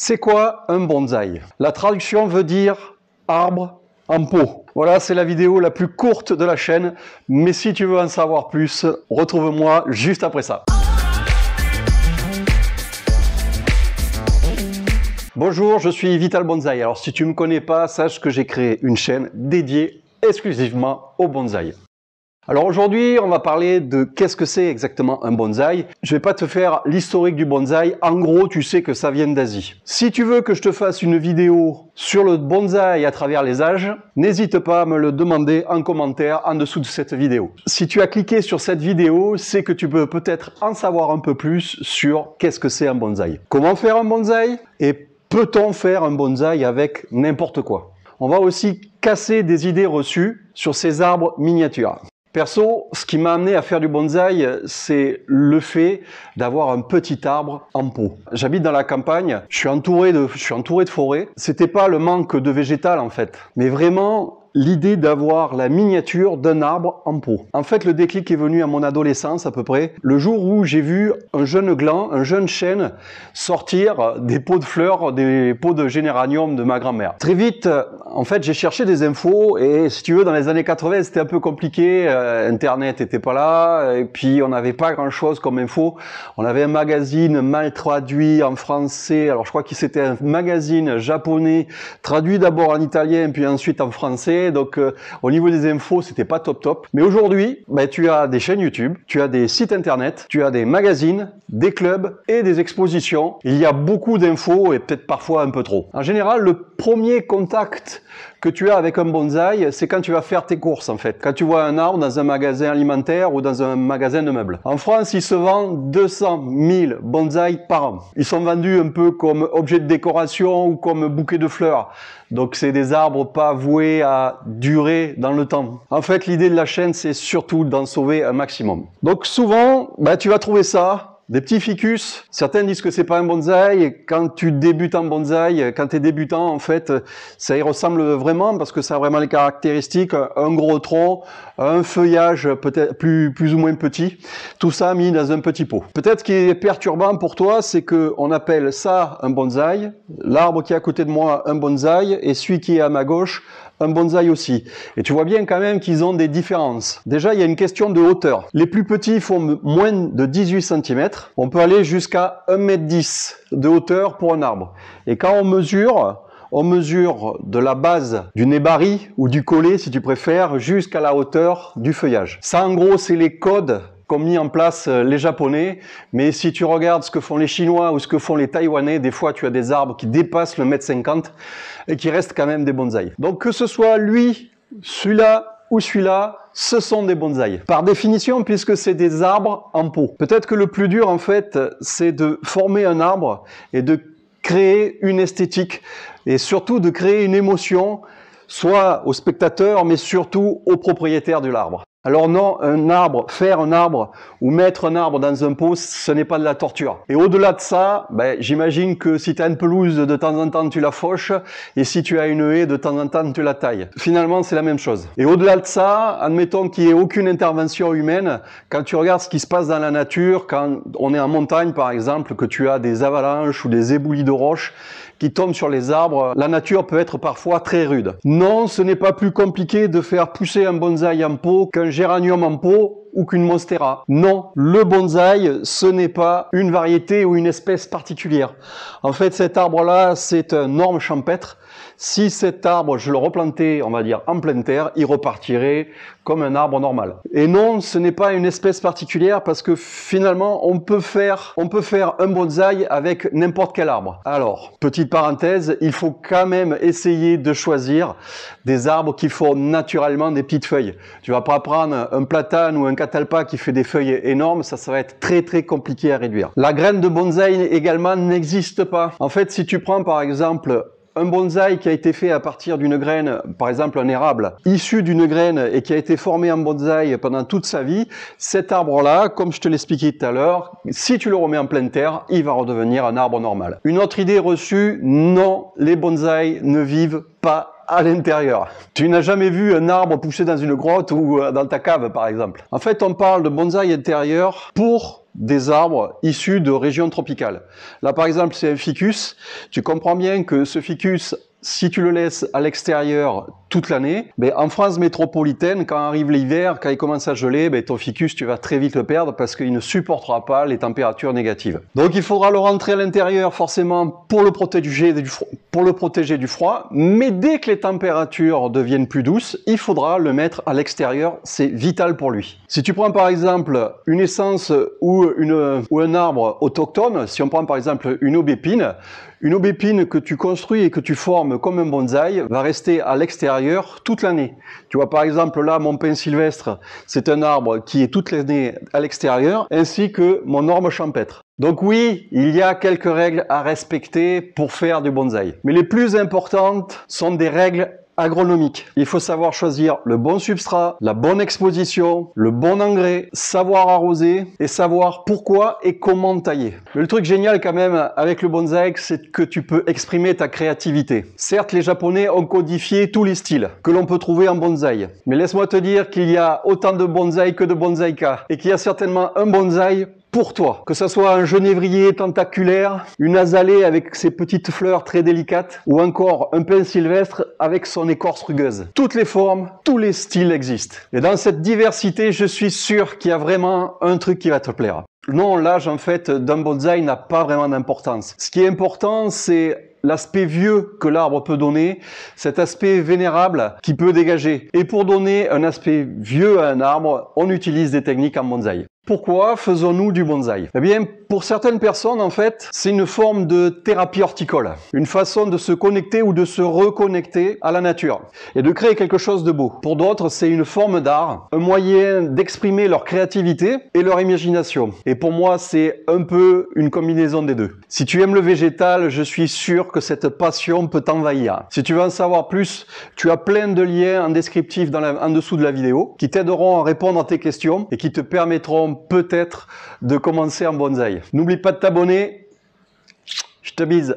C'est quoi un bonsaï La traduction veut dire arbre en pot. Voilà, c'est la vidéo la plus courte de la chaîne, mais si tu veux en savoir plus, retrouve-moi juste après ça. Bonjour, je suis Vital Bonsaï. Alors si tu ne me connais pas, sache que j'ai créé une chaîne dédiée exclusivement au bonsaï. Alors aujourd'hui, on va parler de qu'est-ce que c'est exactement un bonsaï. Je vais pas te faire l'historique du bonsaï. En gros, tu sais que ça vient d'Asie. Si tu veux que je te fasse une vidéo sur le bonsaï à travers les âges, n'hésite pas à me le demander en commentaire en dessous de cette vidéo. Si tu as cliqué sur cette vidéo, c'est que tu peux peut-être en savoir un peu plus sur qu'est-ce que c'est un bonsaï. Comment faire un bonsaï et peut-on faire un bonsaï avec n'importe quoi On va aussi casser des idées reçues sur ces arbres miniatures. Perso, ce qui m'a amené à faire du bonsaï, c'est le fait d'avoir un petit arbre en pot. J'habite dans la campagne, je suis entouré de, je suis entouré forêts. C'était pas le manque de végétal en fait, mais vraiment l'idée d'avoir la miniature d'un arbre en pot. En fait, le déclic est venu à mon adolescence à peu près, le jour où j'ai vu un jeune gland, un jeune chêne sortir des pots de fleurs, des pots de géranium de ma grand-mère. Très vite, en fait, j'ai cherché des infos et si tu veux, dans les années 80, c'était un peu compliqué, euh, internet n'était pas là et puis on n'avait pas grand-chose comme info. On avait un magazine mal traduit en français, alors je crois que c'était un magazine japonais traduit d'abord en italien puis ensuite en français donc, euh, au niveau des infos, c'était pas top top. Mais aujourd'hui, bah, tu as des chaînes YouTube, tu as des sites internet, tu as des magazines, des clubs et des expositions. Il y a beaucoup d'infos et peut-être parfois un peu trop. En général, le premier contact que tu as avec un bonsaï, c'est quand tu vas faire tes courses en fait. Quand tu vois un arbre dans un magasin alimentaire ou dans un magasin de meubles. En France, il se vend 200 000 bonsaï par an. Ils sont vendus un peu comme objet de décoration ou comme bouquet de fleurs. Donc c'est des arbres pas voués à durer dans le temps. En fait, l'idée de la chaîne, c'est surtout d'en sauver un maximum. Donc souvent, bah, tu vas trouver ça des petits ficus. Certains disent que c'est pas un bonsaï. Quand tu débutes en bonsaï, quand tu es débutant, en fait, ça y ressemble vraiment parce que ça a vraiment les caractéristiques. Un gros tronc, un feuillage peut-être plus, ou moins petit. Tout ça mis dans un petit pot. Peut-être ce qui est perturbant pour toi, c'est que on appelle ça un bonsaï, l'arbre qui est à côté de moi un bonsaï et celui qui est à ma gauche un bonsaï aussi. Et tu vois bien quand même qu'ils ont des différences. Déjà, il y a une question de hauteur. Les plus petits font moins de 18 cm. On peut aller jusqu'à 1m10 de hauteur pour un arbre. Et quand on mesure, on mesure de la base du nébari ou du collet, si tu préfères, jusqu'à la hauteur du feuillage. Ça, en gros, c'est les codes qu'ont mis en place euh, les Japonais. Mais si tu regardes ce que font les Chinois ou ce que font les Taïwanais, des fois tu as des arbres qui dépassent le mètre 50 et qui restent quand même des bonsaïs. Donc que ce soit lui, celui-là ou celui-là, ce sont des bonsaïs. Par définition, puisque c'est des arbres en pot. Peut-être que le plus dur, en fait, c'est de former un arbre et de créer une esthétique et surtout de créer une émotion soit au spectateur, mais surtout au propriétaire de l'arbre. Alors non, un arbre, faire un arbre ou mettre un arbre dans un pot, ce n'est pas de la torture. Et au-delà de ça, ben, j'imagine que si tu as une pelouse, de temps en temps tu la fauches, et si tu as une haie, de temps en temps tu la tailles. Finalement, c'est la même chose. Et au-delà de ça, admettons qu'il n'y ait aucune intervention humaine, quand tu regardes ce qui se passe dans la nature, quand on est en montagne par exemple, que tu as des avalanches ou des éboulis de roches, qui tombent sur les arbres. La nature peut être parfois très rude. Non, ce n'est pas plus compliqué de faire pousser un bonsaï en pot qu'un géranium en pot ou qu'une monstera. Non, le bonsaï, ce n'est pas une variété ou une espèce particulière. En fait, cet arbre-là, c'est un norme champêtre. Si cet arbre, je le replantais, on va dire, en pleine terre, il repartirait comme un arbre normal. Et non, ce n'est pas une espèce particulière parce que finalement, on peut faire, on peut faire un bonsaï avec n'importe quel arbre. Alors, petite parenthèse, il faut quand même essayer de choisir des arbres qui font naturellement des petites feuilles. Tu vas pas prendre un platane ou un catalpa qui fait des feuilles énormes, ça, va être très très compliqué à réduire. La graine de bonsaï également n'existe pas. En fait, si tu prends par exemple un bonsaï qui a été fait à partir d'une graine, par exemple un érable, issu d'une graine et qui a été formé en bonsaï pendant toute sa vie, cet arbre-là, comme je te l'expliquais tout à l'heure, si tu le remets en pleine terre, il va redevenir un arbre normal. Une autre idée reçue, non, les bonsaïs ne vivent pas à l'intérieur. Tu n'as jamais vu un arbre pousser dans une grotte ou euh, dans ta cave, par exemple. En fait, on parle de bonsaï intérieur pour des arbres issus de régions tropicales. Là, par exemple, c'est un ficus. Tu comprends bien que ce ficus, si tu le laisses à l'extérieur, toute l'année. mais ben, en France métropolitaine, quand arrive l'hiver, quand il commence à geler, ben, ton ficus, tu vas très vite le perdre parce qu'il ne supportera pas les températures négatives. Donc il faudra le rentrer à l'intérieur forcément pour le, protéger du froid, pour le protéger du froid. Mais dès que les températures deviennent plus douces, il faudra le mettre à l'extérieur. C'est vital pour lui. Si tu prends par exemple une essence ou, une, ou un arbre autochtone, si on prend par exemple une aubépine, une aubépine que tu construis et que tu formes comme un bonsaï va rester à l'extérieur toute l'année. Tu vois, par exemple, là, mon pin sylvestre, c'est un arbre qui est toute l'année à l'extérieur, ainsi que mon orme champêtre. Donc oui, il y a quelques règles à respecter pour faire du bonsaï. Mais les plus importantes sont des règles agronomique. Il faut savoir choisir le bon substrat, la bonne exposition, le bon engrais, savoir arroser et savoir pourquoi et comment tailler. le truc génial quand même avec le bonsaï, c'est que tu peux exprimer ta créativité. Certes, les Japonais ont codifié tous les styles que l'on peut trouver en bonsaï. Mais laisse-moi te dire qu'il y a autant de bonsaï que de bonsaïka et qu'il y a certainement un bonsaï pour toi. Que ce soit un genévrier tentaculaire, une azalée avec ses petites fleurs très délicates, ou encore un pin sylvestre avec son écorce rugueuse. Toutes les formes, tous les styles existent. Et dans cette diversité, je suis sûr qu'il y a vraiment un truc qui va te plaire. Non, l'âge en fait d'un bonsaï n'a pas vraiment d'importance. Ce qui est important, c'est l'aspect vieux que l'arbre peut donner, cet aspect vénérable qui peut dégager. Et pour donner un aspect vieux à un arbre, on utilise des techniques en bonsaï. Pourquoi faisons-nous du bonsaï Eh bien, pour certaines personnes, en fait, c'est une forme de thérapie horticole, une façon de se connecter ou de se reconnecter à la nature et de créer quelque chose de beau. Pour d'autres, c'est une forme d'art, un moyen d'exprimer leur créativité et leur imagination. Et pour moi, c'est un peu une combinaison des deux. Si tu aimes le végétal, je suis sûr que cette passion peut t'envahir. Si tu veux en savoir plus, tu as plein de liens en descriptif dans en dessous de la vidéo qui t'aideront à répondre à tes questions et qui te permettront peut-être de commencer en bonsaï. N'oublie pas de t'abonner. Je te bise.